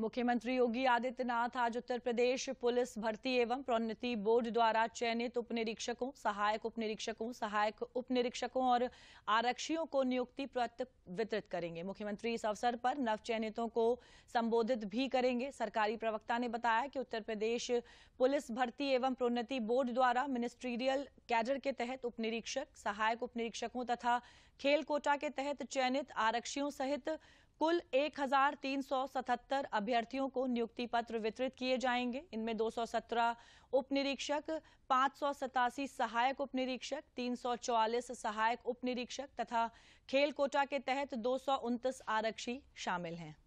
मुख्यमंत्री योगी आदित्यनाथ आज उत्तर प्रदेश पुलिस भर्ती एवं प्रोन्नति बोर्ड द्वारा चयनित उप निरीक्षकों सहायक उप निरीक्षकों सहायक उप निरीक्षकों और आरक्षियों को नियुक्ति पत्र वितरित करेंगे मुख्यमंत्री इस अवसर पर नवचयनितों को संबोधित भी करेंगे सरकारी प्रवक्ता ने बताया कि उत्तर प्रदेश पुलिस भर्ती एवं प्रोन्नति बोर्ड द्वारा मिनिस्ट्रीरियल कैडर के तहत उप निरीक्षक सहायक उप निरीक्षकों तथा खेल कोटा के तहत चयनित आरक्षियों सहित कुल 1,377 अभ्यर्थियों को नियुक्ति पत्र वितरित किए जाएंगे इनमें 217 उप निरीक्षक सहायक उप निरीक्षक 344 सहायक उप निरीक्षक तथा खेल कोटा के तहत दो आरक्षी शामिल हैं